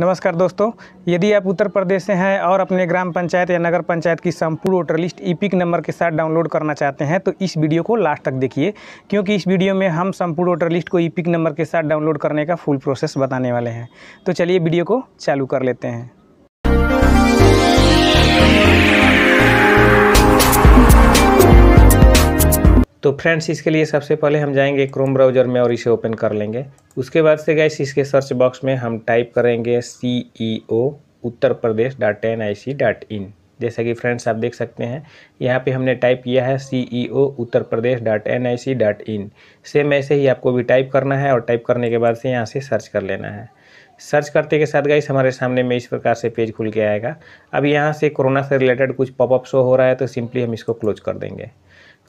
नमस्कार दोस्तों यदि आप उत्तर प्रदेश से हैं और अपने ग्राम पंचायत या नगर पंचायत की संपूर्ण voter list EPIC e number के साथ डाउनलोड करना चाहते हैं तो इस वीडियो को लास्ट तक देखिए क्योंकि इस वीडियो में हम संपूर्ण वोटर लिस्ट को ईपिक e नंबर के साथ डाउनलोड करने का फुल प्रोसेस बताने वाले हैं तो चलिए वीडियो को चालू कर लेते हैं तो फ्रेंड्स इसके लिए सबसे पहले हम जाएंगे क्रोम ब्राउज़र में और इसे ओपन कर लेंगे उसके बाद से गैस इसके सर्च बॉक्स में हम टाइप करेंगे C E O Uttar Pradesh dot N I C dot in जैसा कि फ्रेंड्स आप देख सकते हैं यहाँ पे हमने टाइप किया है C E O Uttar Pradesh dot N I C dot in same ऐसे ही आपको भी टाइप करना है और टाइप करने के बाद से यहाँ से सर्च कर लेना है सर्च करते के साथ गाइस हमारे सामने में इस प्रकार से पेज खुल के आएगा अब यहाँ से कोरोना से रिलेटेड कुछ पॉपअप शो हो रहा है तो सिंपली हम इसको क्लोज कर देंगे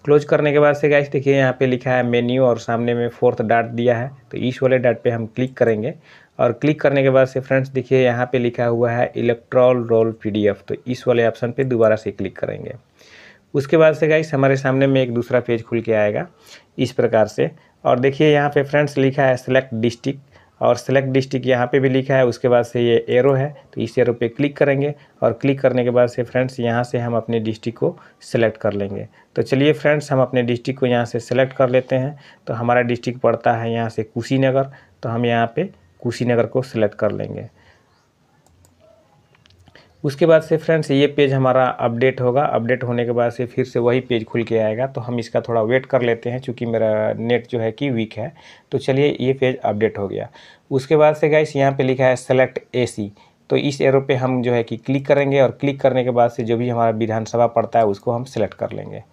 क्लोज करने के बाद से गाइस देखिए यहाँ पे लिखा है मेन्यू और सामने में फोर्थ डाट दिया है तो इस वाले डाट पे हम क्लिक करेंगे और क्लिक करने के बाद से फ्रेंड्स देखिए यहाँ पे लिखा हुआ है इलेक्ट्रॉल रोल पीडीएफ तो इस वाले ऑप्शन पे दोबारा से क्लिक करेंगे उसके बाद से गाइस हमारे सामने में एक दूसरा पेज खुल के आएगा इस प्रकार से और देखिए यहाँ पर फ्रेंड्स लिखा है सेलेक्ट डिस्ट्रिक्ट और सेलेक्ट डिस्ट्रिक्ट यहाँ पे भी लिखा है उसके बाद से ये एरो है तो इस एरो पे क्लिक करेंगे और क्लिक करने के बाद से फ्रेंड्स यहाँ से हम अपने डिस्ट्रिक्ट को सेलेक्ट कर लेंगे तो चलिए फ्रेंड्स हम अपने डिस्ट्रिक्ट को यहाँ से सेलेक्ट कर लेते हैं तो हमारा डिस्ट्रिक्ट पड़ता है यहाँ से कुशीनगर तो हम यहाँ पर कुशीनगर को सिलेक्ट कर लेंगे उसके बाद से फ्रेंड्स ये पेज हमारा अपडेट होगा अपडेट होने के बाद से फिर से वही पेज खुल के आएगा तो हम इसका थोड़ा वेट कर लेते हैं चूँकि मेरा नेट जो है कि वीक है तो चलिए ये पेज अपडेट हो गया उसके बाद से गाइस यहाँ पे लिखा है सेलेक्ट एसी तो इस एरो पे हम जो है कि क्लिक करेंगे और क्लिक करने के बाद से जो भी हमारा विधानसभा पड़ता है उसको हम सेलेक्ट कर लेंगे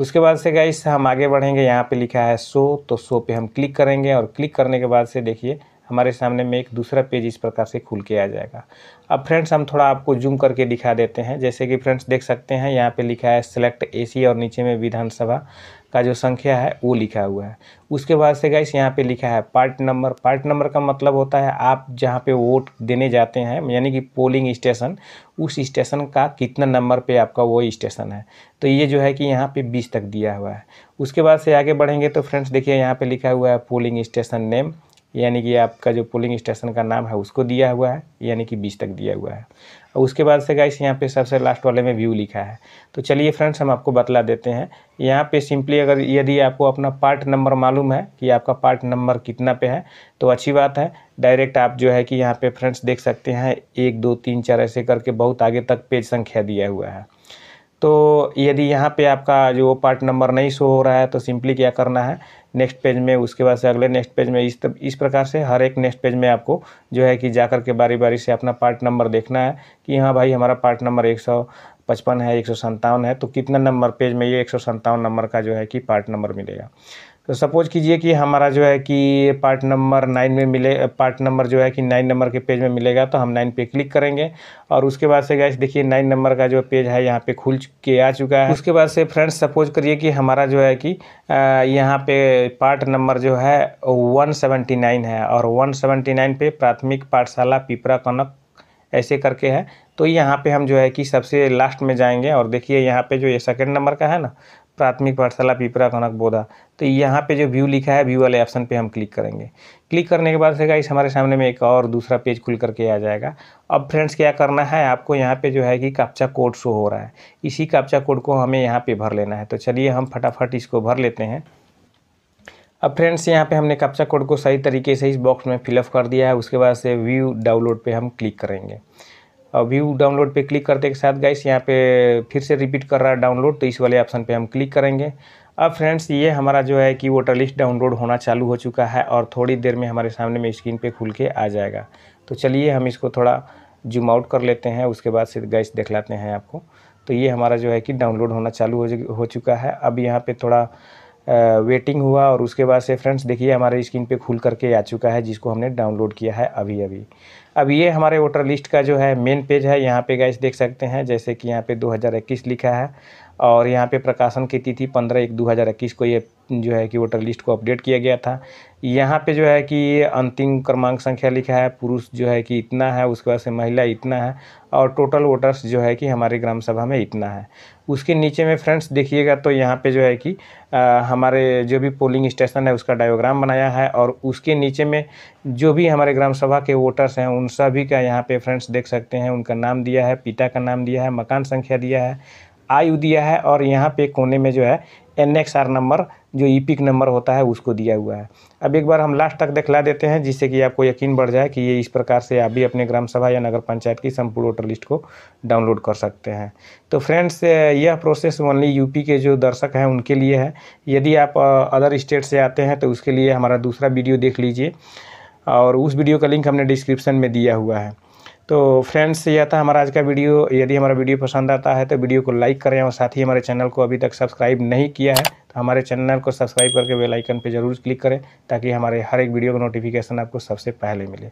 उसके बाद से गाइस हम आगे बढ़ेंगे यहाँ पे लिखा है शो तो शो पे हम क्लिक करेंगे और क्लिक करने के बाद से देखिए हमारे सामने में एक दूसरा पेज इस प्रकार से खुल के आ जाएगा अब फ्रेंड्स हम थोड़ा आपको जूम करके दिखा देते हैं जैसे कि फ्रेंड्स देख सकते हैं यहाँ पे लिखा है सेलेक्ट एसी और नीचे में विधानसभा का जो संख्या है वो लिखा हुआ है उसके बाद से गाइस यहाँ पे लिखा है पार्ट नंबर पार्ट नंबर का मतलब होता है आप जहाँ पे वोट देने जाते हैं यानी कि पोलिंग स्टेशन उस स्टेशन का कितना नंबर पे आपका वो स्टेशन है तो ये जो है कि यहाँ पे बीस तक दिया हुआ है उसके बाद से आगे बढ़ेंगे तो फ्रेंड्स देखिए यहाँ पर लिखा हुआ है पोलिंग स्टेशन नेम यानी कि आपका जो पोलिंग स्टेशन का नाम है उसको दिया हुआ है यानी कि बीस तक दिया हुआ है और उसके बाद से गाइस यहाँ पे सबसे लास्ट वाले में व्यू लिखा है तो चलिए फ्रेंड्स हम आपको बतला देते हैं यहाँ पे सिंपली अगर यदि आपको अपना पार्ट नंबर मालूम है कि आपका पार्ट नंबर कितना पे है तो अच्छी बात है डायरेक्ट आप जो है कि यहाँ पर फ्रेंड्स देख सकते हैं एक दो तीन चार ऐसे करके बहुत आगे तक पेज संख्या दिया हुआ है तो यदि यहाँ पे आपका जो पार्ट नंबर नहीं शो हो रहा है तो सिंपली क्या करना है नेक्स्ट पेज में उसके बाद से अगले नेक्स्ट पेज में इस तब इस प्रकार से हर एक नेक्स्ट पेज में आपको जो है कि जाकर के बारी बारी से अपना पार्ट नंबर देखना है कि हाँ भाई हमारा पार्ट नंबर एक सौ पचपन है एक सौ है तो कितना नंबर पेज में ये एक सौ नंबर का जो है कि पार्ट नंबर मिलेगा तो सपोज़ कीजिए कि हमारा जो है कि पार्ट नंबर नाइन में मिले पार्ट नंबर जो है कि नाइन नंबर के पेज में मिलेगा तो हम नाइन पे क्लिक करेंगे और उसके बाद से गैस देखिए नाइन नंबर का जो पेज है यहाँ पे खुल के आ चुका है उसके बाद से फ्रेंड्स सपोज करिए कि हमारा जो है कि यहाँ पे पार्ट नंबर जो है वन है और वन पे प्राथमिक पाठशाला पिपरा कनक ऐसे करके है तो यहाँ पे हम जो है कि सबसे लास्ट में जाएंगे और देखिए यहाँ पे जो ये सेकंड नंबर का है ना प्राथमिक पाठशाला पिपरा कनक बोधा तो यहाँ पे जो व्यू लिखा है व्यू वाले ऑप्शन पे हम क्लिक करेंगे क्लिक करने के बाद से गाइस हमारे सामने में एक और दूसरा पेज खुल करके आ जाएगा अब फ्रेंड्स क्या करना है आपको यहाँ पे जो है कि काप्चा कोड शो हो रहा है इसी काप्चा कोड को हमें यहाँ पर भर लेना है तो चलिए हम फटाफट इसको भर लेते हैं अब फ्रेंड्स यहाँ पर हमने कैप्चा कोड को सही तरीके से इस बॉक्स में फिलअप कर दिया है उसके बाद से व्यू डाउनलोड पर हम क्लिक करेंगे व्यू डाउनलोड पे क्लिक करते के साथ गाइस यहाँ पे फिर से रिपीट कर रहा है डाउनलोड तो इस वाले ऑप्शन पे हम क्लिक करेंगे अब फ्रेंड्स ये हमारा जो है कि वोटर लिस्ट डाउनलोड होना चालू हो चुका है और थोड़ी देर में हमारे सामने में स्क्रीन पे खुल के आ जाएगा तो चलिए हम इसको थोड़ा जूम आउट कर लेते हैं उसके बाद से गैस देख लाते हैं आपको तो ये हमारा जो है कि डाउनलोड होना चालू हो, चुका है अब यहाँ पर थोड़ा वेटिंग हुआ और उसके बाद से फ्रेंड्स देखिए हमारे स्क्रीन पर खुल करके आ चुका है जिसको हमने डाउनलोड किया है अभी अभी अब ये हमारे वोटर लिस्ट का जो है मेन पेज है यहाँ पे गैस देख सकते हैं जैसे कि यहाँ पे 2021 लिखा है और यहाँ पे प्रकाशन की तिथि 15 एक 2021 को ये जो है कि वोटर लिस्ट को अपडेट किया गया था यहाँ पे जो है कि अंतिम क्रमांक संख्या लिखा है पुरुष जो है कि इतना है उसके बाद से महिला इतना है और टोटल वोटर्स जो है कि हमारे ग्राम सभा में इतना है उसके नीचे में फ्रेंड्स देखिएगा तो यहाँ पे जो है कि आ, हमारे जो भी पोलिंग स्टेशन है उसका डायोग्राम बनाया है और उसके नीचे में जो भी हमारे ग्राम सभा के वोटर्स हैं उन उन सभी का यहाँ पे फ्रेंड्स देख सकते हैं उनका नाम दिया है पिता का नाम दिया है मकान संख्या दिया है आयु दिया है और यहाँ पे कोने में जो है एन एक्स आर नंबर जो ई पिक नंबर होता है उसको दिया हुआ है अब एक बार हम लास्ट तक दिखला देते हैं जिससे कि आपको यकीन बढ़ जाए कि ये इस प्रकार से आप भी अपने ग्राम सभा या नगर पंचायत की संपूर्ण वोटर लिस्ट को डाउनलोड कर सकते हैं तो फ्रेंड्स यह प्रोसेस ओनली यूपी के जो दर्शक हैं उनके लिए है यदि आप अदर स्टेट से आते हैं तो उसके लिए हमारा दूसरा वीडियो देख लीजिए और उस वीडियो का लिंक हमने डिस्क्रिप्शन में दिया हुआ है तो फ्रेंड्स यह था हमारा आज का वीडियो यदि हमारा वीडियो पसंद आता है तो वीडियो को लाइक करें और साथ ही हमारे चैनल को अभी तक सब्सक्राइब नहीं किया है तो हमारे चैनल को सब्सक्राइब करके बेल आइकन पर जरूर क्लिक करें ताकि हमारे हर एक वीडियो का नोटिफिकेशन आपको सबसे पहले मिले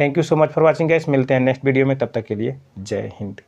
thank you so much for watching guys मिलते हैं नेक्स्ट वीडियो में तब तक के लिए जय हिंद